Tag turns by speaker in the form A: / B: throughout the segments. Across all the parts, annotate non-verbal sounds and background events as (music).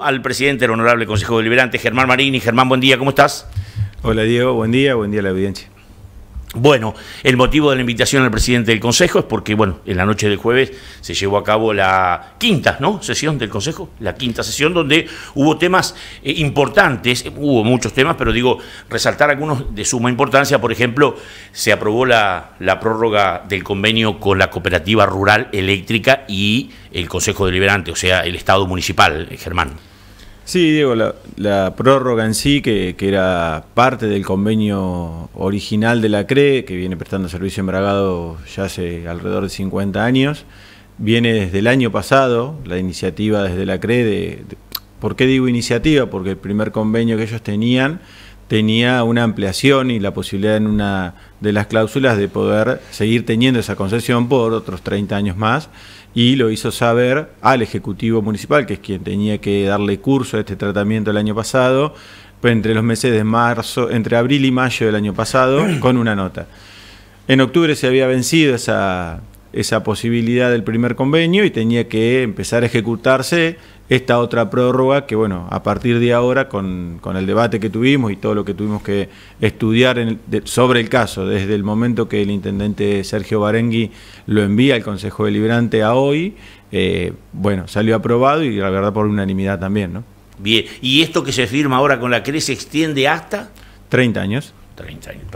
A: al presidente del Honorable Consejo Deliberante, Germán Marini. Germán, buen día, ¿cómo estás? Hola Diego, buen día, buen día a la audiencia. Bueno, el motivo de la invitación al presidente del Consejo es porque, bueno, en la noche del jueves se llevó a cabo la quinta, ¿no? Sesión del Consejo, la quinta sesión donde hubo temas eh, importantes, hubo muchos temas, pero digo, resaltar algunos de suma importancia. Por ejemplo, se aprobó la, la prórroga del convenio con la Cooperativa Rural Eléctrica y el Consejo Deliberante, o sea, el Estado Municipal, eh, Germán.
B: Sí, Diego, la, prórroga en sí, que, era parte del convenio original de la CRE, que viene prestando servicio embragado ya hace alrededor de 50 años, viene desde el año pasado, la iniciativa desde la CRE, de, ¿por qué digo iniciativa? Porque el primer convenio que ellos tenían tenía una ampliación y la posibilidad en una de las cláusulas de poder seguir teniendo esa concesión por otros 30 años más y lo hizo saber al Ejecutivo Municipal, que es quien tenía que darle curso a este tratamiento el año pasado, entre los meses de marzo, entre abril y mayo del año pasado, (clears throat) con una nota. En octubre se había vencido esa, esa posibilidad del primer convenio y tenía que empezar a ejecutarse esta otra prórroga que, bueno, a partir de ahora, con, con el debate que tuvimos y todo lo que tuvimos que estudiar sobre el caso, desde el momento que el intendente Sergio Barengui lo envía al Consejo Deliberante a hoy, eh, bueno, salió aprobado y la verdad por unanimidad también, ¿no?
A: Bien, ¿y esto que se firma ahora con la CRE se extiende hasta?
B: 30 años.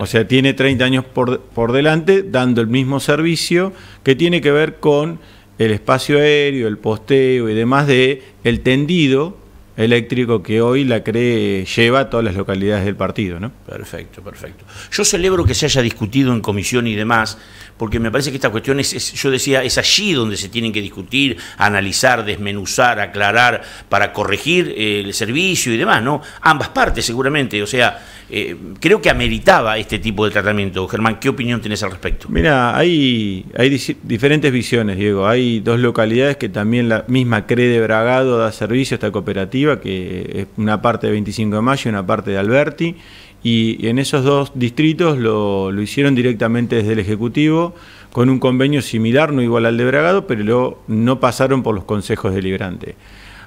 B: O sea, tiene 30 años por, por delante dando el mismo servicio que tiene que ver con el espacio aéreo, el posteo y demás de el tendido
A: eléctrico que hoy la cree lleva a todas las localidades del partido. ¿no? Perfecto, perfecto. Yo celebro que se haya discutido en comisión y demás, porque me parece que esta cuestión es, yo decía, es allí donde se tienen que discutir, analizar, desmenuzar, aclarar, para corregir eh, el servicio y demás, ¿no? Ambas partes seguramente, o sea, eh, creo que ameritaba este tipo de tratamiento. Germán, ¿qué opinión tienes al respecto? Mira,
B: hay, hay diferentes visiones, Diego. Hay dos localidades que también la misma cree de Bragado da servicio a esta cooperativa que es una parte de 25 de mayo y una parte de Alberti, y en esos dos distritos lo, hicieron directamente desde el Ejecutivo, con un convenio similar, no igual al de Bragado, pero luego no pasaron por los consejos deliberantes.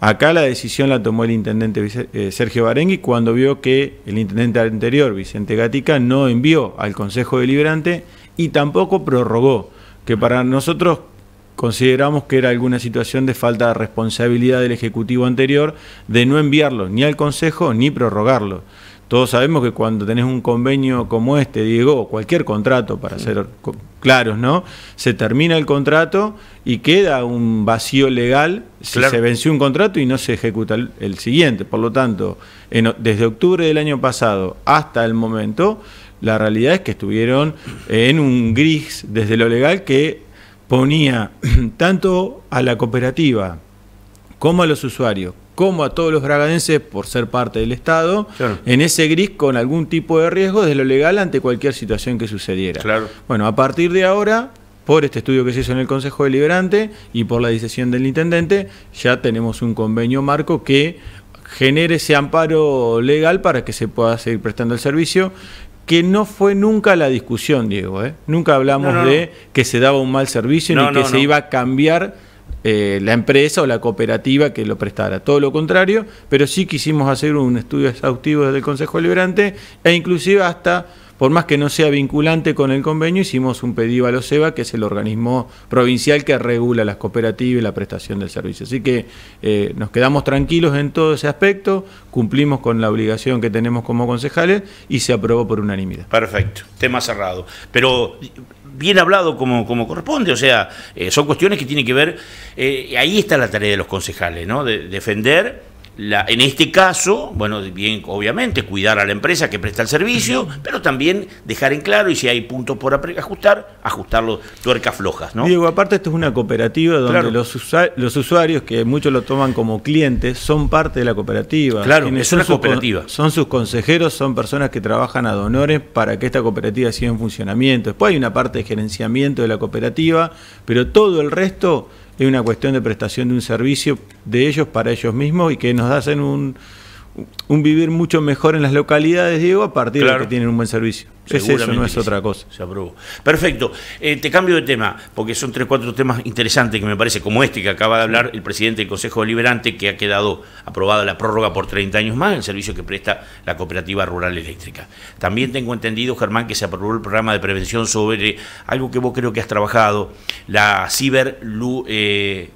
B: Acá la decisión la tomó el intendente eh, Sergio Barengui cuando vio que el intendente anterior, Vicente Gatica, no envió al Consejo Deliberante y tampoco prorrogó, que para nosotros consideramos que era alguna situación de falta de responsabilidad del Ejecutivo anterior de no enviarlo ni al Consejo ni prorrogarlo. Todos sabemos que cuando tenés un convenio como este, Diego, cualquier contrato, para ser claros, ¿no? Se termina el contrato y queda un vacío legal si se venció un contrato y no se ejecuta el, siguiente. Por lo tanto, desde octubre del año pasado hasta el momento, la realidad es que estuvieron en un gris desde lo legal que ponía (clears throat) tanto a la cooperativa como a los usuarios, como a todos los bragadenses por ser parte del Estado, en ese gris con algún tipo de riesgo de lo legal ante cualquier situación que sucediera. Bueno, a partir de ahora, por este estudio que se hizo en el Consejo Deliberante y por la decisión del Intendente, ya tenemos un convenio marco que genere ese amparo legal para que se pueda seguir prestando el servicio que no fue nunca la discusión, Diego. ¿eh? Nunca hablamos de que se daba un mal servicio ni que se iba a cambiar eh, la empresa o la cooperativa que lo prestara. Todo lo contrario, pero sí quisimos hacer un estudio exhaustivo desde el Consejo Liberante e inclusive hasta por más que no sea vinculante con el convenio, hicimos un pedido a los SEBA, que es el organismo provincial que regula las cooperativas y la prestación del servicio. Así que eh, nos quedamos tranquilos en todo ese aspecto, cumplimos con la obligación que tenemos como concejales y se aprobó por unanimidad.
A: Perfecto, tema cerrado. Pero bien hablado como, como corresponde, o sea, eh, son cuestiones que tienen que ver, eh, ahí está la tarea de los concejales, ¿no? De defender en este caso, bueno, bien, obviamente, cuidar a la empresa que presta el servicio, pero también dejar en claro y si hay puntos por ajustar, ajustarlo tuercas flojas, ¿no? Diego,
B: aparte esto es una cooperativa donde los, usuarios, que muchos lo toman como clientes, son parte de la cooperativa. Claro, cooperativa. Son sus consejeros, son personas que trabajan a donores para que esta cooperativa siga en funcionamiento. Después hay una parte de gerenciamiento de la cooperativa, pero todo el resto es una cuestión de prestación de un servicio de ellos para ellos mismos y que nos hacen un, un vivir mucho mejor en las localidades, Diego, a partir de que tienen un buen servicio eso no es
A: otra cosa. Se aprobó. Perfecto. Eh, te cambio de tema, porque son tres, cuatro temas interesantes que me parece, como este que acaba de hablar el presidente del Consejo Deliberante, que ha quedado aprobada la prórroga por 30 años más, el servicio que presta la Cooperativa Rural Eléctrica. También tengo entendido, Germán, que se aprobó el programa de prevención sobre algo que vos creo que has trabajado, la ciber... Eh,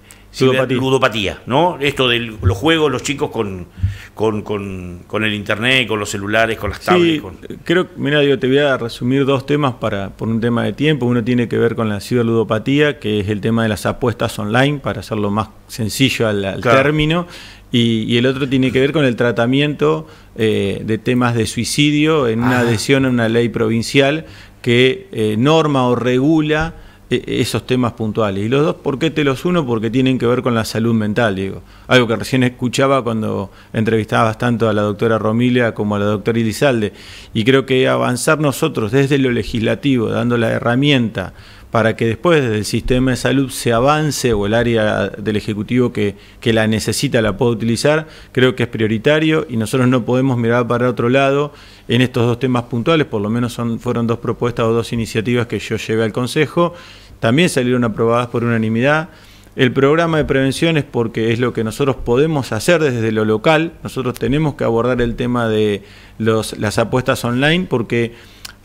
A: ludopatía. ¿no? Esto de los juegos, los chicos con, con, el internet, con los celulares, con las tablets. Con... Creo, mira,
B: yo te voy a resumir dos temas para, por un tema de tiempo. Uno tiene que ver con la ciberludopatía, que es el tema de las apuestas online, para hacerlo más sencillo al, término. Y, el otro tiene que ver con el tratamiento eh, de temas de suicidio en una ah. adhesión a una ley provincial que eh, norma o regula e-, esos temas puntuales. Y los dos, ¿por qué te los uno? Porque tienen que ver con la salud mental, digo. Algo que recién escuchaba cuando entrevistabas tanto a la doctora Romilia como a la doctora Irizalde. Y creo que avanzar nosotros desde lo legislativo, dando la herramienta para que después desde el sistema de salud se avance o el área del Ejecutivo que, la necesita la pueda utilizar, creo que es prioritario y nosotros no podemos mirar para otro lado en estos dos temas puntuales, por lo menos son, fueron dos propuestas o dos iniciativas que yo llevé al Consejo, también salieron aprobadas por unanimidad. El programa de prevención es porque es lo que nosotros podemos hacer desde lo local, nosotros tenemos que abordar el tema de los, las apuestas online porque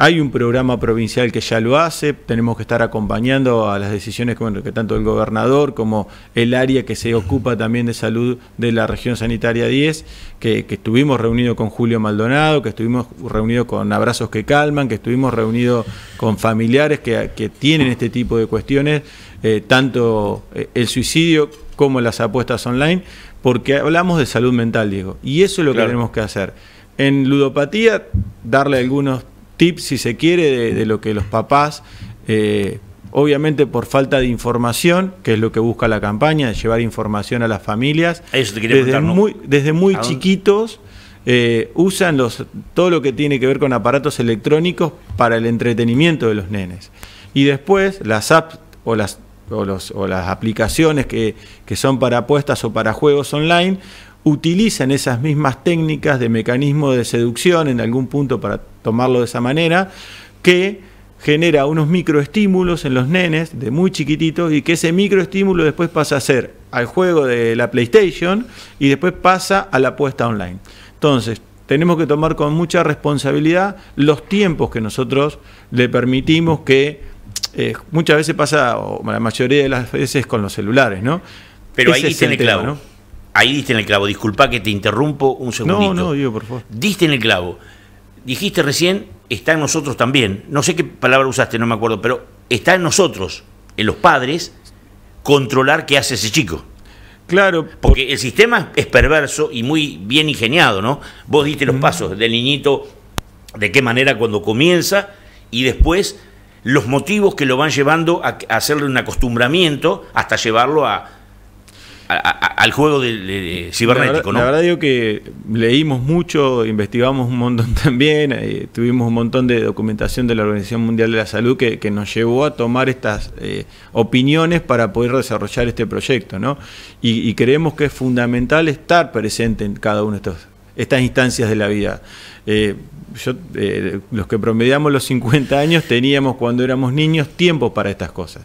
B: hay un programa provincial que ya lo hace, tenemos que estar acompañando a las decisiones que, tanto el gobernador como el área que se ocupa también de salud de la región sanitaria 10, que, estuvimos reunidos con Julio Maldonado, que estuvimos reunidos con Abrazos que Calman, que estuvimos reunidos con familiares que, tienen este tipo de cuestiones, eh, tanto eh, el suicidio como las apuestas online, porque hablamos de salud mental, Diego, y eso es lo que tenemos que hacer. En ludopatía, darle algunos tips, si se quiere, de, lo que los papás, eh, obviamente por falta de información, que es lo que busca la campaña, llevar información a las familias,
A: Eso desde, muy,
B: desde muy chiquitos. Eh, usan los, todo lo que tiene que ver con aparatos electrónicos para el entretenimiento de los nenes. Y después las apps o las, las aplicaciones que, que son para apuestas o para juegos online utilizan esas mismas técnicas de mecanismo de seducción en algún punto para tomarlo de esa manera, que genera unos microestímulos en los nenes de muy chiquititos y que ese microestímulo después pasa a ser al juego de la PlayStation y después pasa a la apuesta online. Entonces, tenemos que tomar con mucha responsabilidad los tiempos que nosotros le permitimos que eh, muchas veces pasa, o la mayoría de las veces con los celulares, ¿no?
A: Pero ahí tiene ¿no? Ahí diste en el clavo, disculpa que te interrumpo un segundito. No, no, digo, por favor. Diste en el clavo. Dijiste recién, está en nosotros también. No sé qué palabra usaste, no me acuerdo, pero está en nosotros, en los padres, controlar qué hace ese chico. Claro. Porque el sistema es perverso y muy bien ingeniado, ¿no? Vos diste los mm. pasos del niñito, de qué manera cuando comienza y después los motivos que lo van llevando a hacerle un acostumbramiento hasta llevarlo a, al juego de, cibernético, la verdad,
B: ¿no? digo que leímos mucho, investigamos un montón (laughs) también, eh, tuvimos un montón de documentación de la Organización Mundial de la Salud que, nos llevó a tomar estas eh, opiniones para poder desarrollar este proyecto, ¿no? Y, creemos que es fundamental estar presente en cada una de estos estas instancias de la vida. Eh, yo, los que promediamos los 50 años teníamos cuando éramos niños tiempo para estas cosas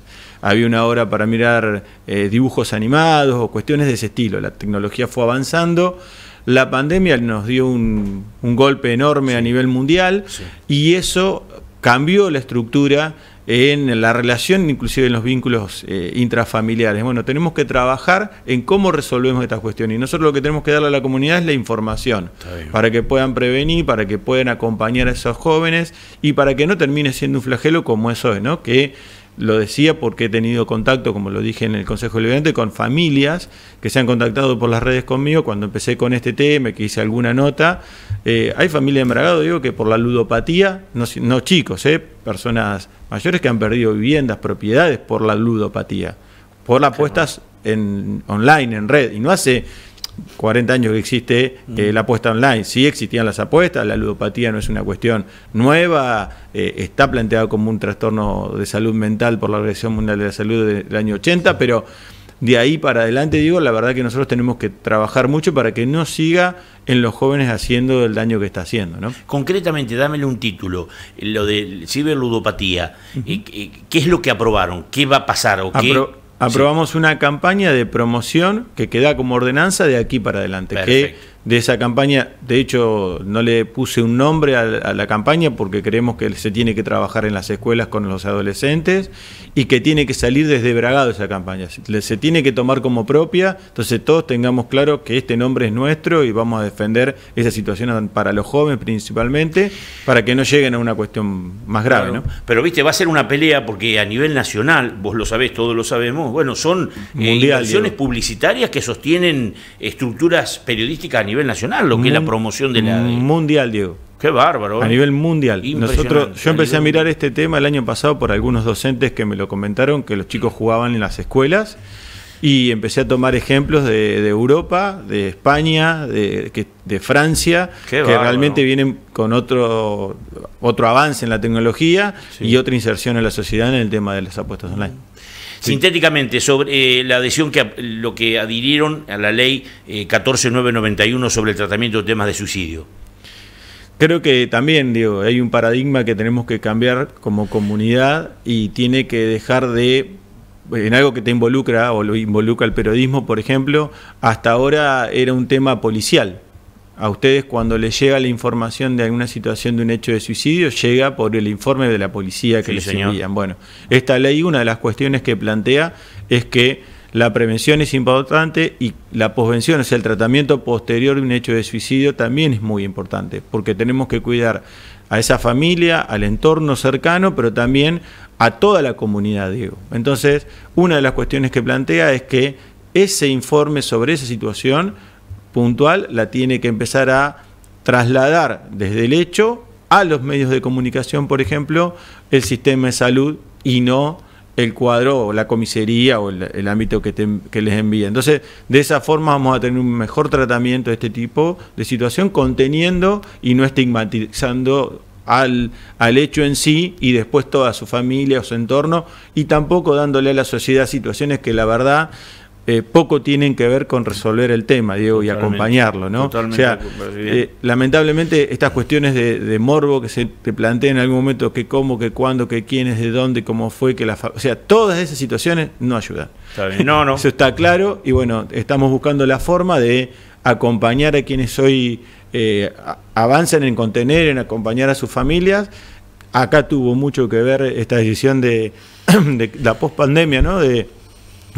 B: había una hora para mirar eh, dibujos animados o cuestiones de ese estilo. La tecnología fue avanzando. La pandemia nos dio un, golpe enorme a nivel mundial y eso cambió la estructura en la relación, inclusive en los vínculos eh, intrafamiliares. Bueno, tenemos que trabajar en cómo resolvemos estas cuestiones. Y nosotros lo que tenemos que darle a la comunidad es la información, para que puedan prevenir, para que puedan acompañar a esos jóvenes y para que no termine siendo un flagelo como eso es, ¿no? Que lo decía porque he tenido contacto, como lo dije en el Consejo Deliberante, con familias que se han contactado por las redes conmigo cuando empecé con este tema, que hice alguna nota. Eh, hay familia de Bragado, digo, que por la ludopatía, no, no chicos, eh, personas mayores que han perdido viviendas, propiedades por la ludopatía, por apuestas en, online, en red, y no hace 40 años que existe eh, mm. la apuesta online. Sí existían las apuestas, la ludopatía no es una cuestión nueva, eh, está planteado como un trastorno de salud mental por la Organización Mundial de la Salud del año 80, pero de ahí para adelante, digo, la verdad que nosotros tenemos que trabajar mucho para que no
A: siga en los jóvenes haciendo el daño que está haciendo. ¿no? Concretamente, dámele un título, eh, lo de ciberludopatía. ¿Qué es lo que aprobaron? ¿Qué va a pasar? ¿O qué aprobamos
B: una campaña de promoción que queda como ordenanza de aquí para adelante, de esa campaña. De hecho, no le puse un nombre a, la campaña porque creemos que se tiene que trabajar en las escuelas con los adolescentes y que tiene que salir desde Bragado esa campaña. Se, tiene que tomar como propia, entonces todos tengamos claro que este nombre es nuestro y vamos a defender esa situación para los jóvenes principalmente, para que no lleguen a una cuestión más grave. ¿no?
A: Pero viste, va a ser una pelea porque a nivel nacional, vos lo sabés, todos lo sabemos, bueno, son eh, publicitarias que sostienen estructuras periodísticas a nivel nacional lo que es la promoción de la... Mundial, Diego. Qué bárbaro. ¿eh? A nivel
B: mundial. Nosotros, yo empecé a mirar este tema el año pasado por algunos docentes que me lo comentaron, que los chicos jugaban en las escuelas, y empecé a tomar ejemplos de, Europa, de España, de, de Francia, que realmente vienen con otro, otro avance en la tecnología y otra inserción en la sociedad en el tema de las apuestas online.
A: Sintéticamente, sobre eh, la adhesión que lo que adhirieron a la ley 14991 eh, sobre el tratamiento de temas de suicidio.
B: Creo que también, digo, hay un paradigma que tenemos que cambiar como comunidad y tiene que dejar de en algo que te involucra o lo involucra el periodismo, por ejemplo, hasta ahora era un tema policial a ustedes cuando les llega la información de alguna situación de un hecho de suicidio, llega por el informe de la policía que les envían. Bueno, esta ley, una de las cuestiones que plantea es que la prevención es importante y la posvención, o sea, el tratamiento posterior de un hecho de suicidio también es muy importante, porque tenemos que cuidar a esa familia, al entorno cercano, pero también a toda la comunidad, Diego. Entonces, una de las cuestiones que plantea es que ese informe sobre esa situación puntual la tiene que empezar a trasladar desde el hecho a los medios de comunicación, por ejemplo, el sistema de salud y no el cuadro o la comisaría o el, ámbito que, les envía. Entonces, de esa forma vamos a tener un mejor tratamiento de este tipo de situación, conteniendo y no estigmatizando al, al hecho en sí y después toda su familia o su entorno, y tampoco dándole a la sociedad situaciones que la verdad eh, poco tienen que ver con resolver el tema, Diego, y acompañarlo, ¿no? O sea, eh, lamentablemente estas cuestiones de, morbo que se te plantean en algún momento, que cómo, que cuándo, que quién es, de dónde, cómo fue, que la... O sea, todas esas situaciones no ayudan. Está bien. No, no. (laughs) Eso está claro y bueno, estamos buscando la forma de acompañar a quienes hoy eh, avanzan en contener, en acompañar a sus familias. Acá tuvo mucho que ver esta decisión de, (clears throat) la pospandemia, ¿no? De,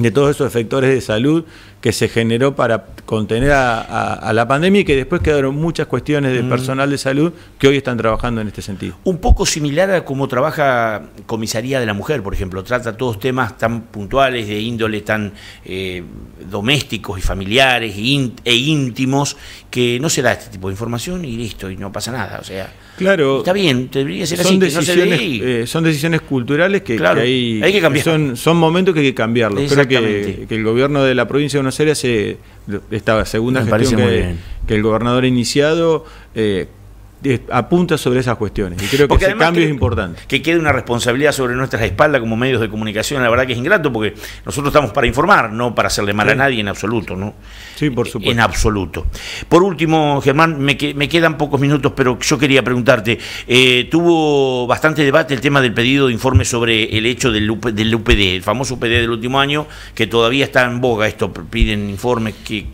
B: de todos esos efectores de salud que se generó para contener a, la pandemia y que después quedaron muchas cuestiones de mm. personal de salud que hoy están
A: trabajando en este sentido. Un poco similar a cómo trabaja Comisaría de la Mujer, por ejemplo, trata todos temas tan puntuales, de índole tan eh, domésticos y familiares e íntimos, que no se da este tipo de información y listo, y no pasa nada. O sea, está bien, debería ser son así. Decisiones,
B: eh, son decisiones culturales que, hay, que cambiar.
A: Son, momentos que hay que cambiarlos. Creo que,
B: el gobierno de la provincia Buenos Aires hace esta segunda gestión
A: que, el gobernador ha iniciado, eh, apunta sobre esas cuestiones. Y creo que ese cambio es importante. Que quede una responsabilidad sobre nuestras espaldas como medios de comunicación, la verdad que es ingrato, porque nosotros estamos para informar, no para hacerle mal a nadie en absoluto, ¿no? Sí, por supuesto. En absoluto. Por último, Germán, me, quedan pocos minutos, pero yo quería preguntarte, eh, tuvo bastante debate el tema del pedido de informe sobre el hecho del, UP, del UPD, el famoso UPD del último año, que todavía está en boga, esto piden informes que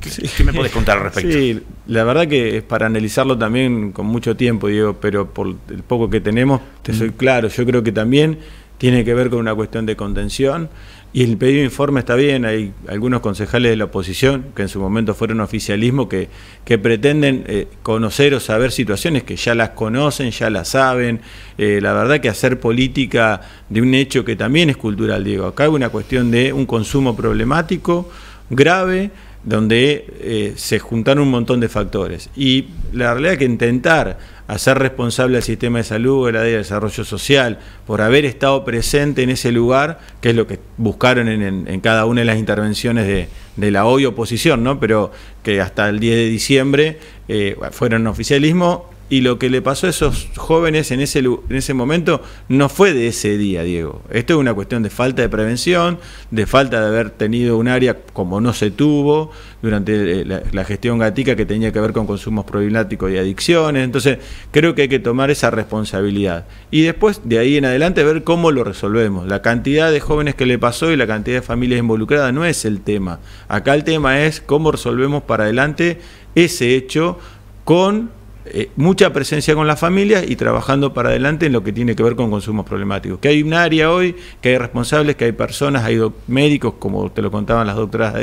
A: ¿Qué, me puedes contar al respecto?
B: Sí, la verdad que es para analizarlo también con mucho tiempo, Diego, pero por el poco que tenemos, te soy mm. claro, yo creo que también tiene que ver con una cuestión de contención. Y el pedido de informe está bien, hay algunos concejales de la oposición que en su momento fueron oficialismo que, que pretenden eh, conocer o saber situaciones que ya las conocen, ya las saben. Eh, la verdad que hacer política de un hecho que también es cultural, Diego, acá hay una cuestión de un consumo problemático, grave, donde eh, se juntaron un montón de factores. Y la realidad es que intentar hacer responsable al sistema de salud, la área de desarrollo social, por haber estado presente en ese lugar, que es lo que buscaron en, cada una de las intervenciones de, la hoy oposición, pero que hasta el 10 de diciembre fueron eh, fueron oficialismo, y lo que le pasó a esos jóvenes en ese, en ese momento no fue de ese día, Diego. Esto es una cuestión de falta de prevención, de falta de haber tenido un área como no se tuvo durante eh, la, gestión gatica que tenía que ver con consumos problemáticos y adicciones. Entonces, creo que hay que tomar esa responsabilidad. Y después, de ahí en adelante, ver cómo lo resolvemos. La cantidad de jóvenes que le pasó y la cantidad de familias involucradas no es el tema. Acá el tema es cómo resolvemos para adelante ese hecho con eh, mucha presencia con las familias y trabajando para adelante en lo que tiene que ver con consumos problemáticos. Que hay un área hoy, que hay responsables, que hay personas, hay médicos, como te lo contaban las doctoras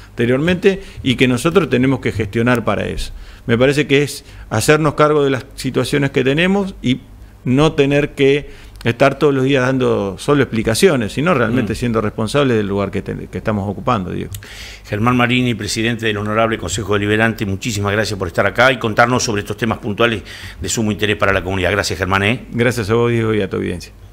B: anteriormente, y que nosotros tenemos que gestionar para eso. Me parece que es hacernos cargo de las situaciones que tenemos y no tener que estar todos los días dando solo explicaciones, sino realmente mm. siendo responsables
A: del lugar que, estamos ocupando, Diego. Germán Marini, presidente del Honorable Consejo Deliberante, muchísimas gracias por estar acá y contarnos sobre estos temas puntuales de sumo interés para la comunidad. Gracias, Germán. ¿eh? Gracias a vos, Diego, y a tu audiencia.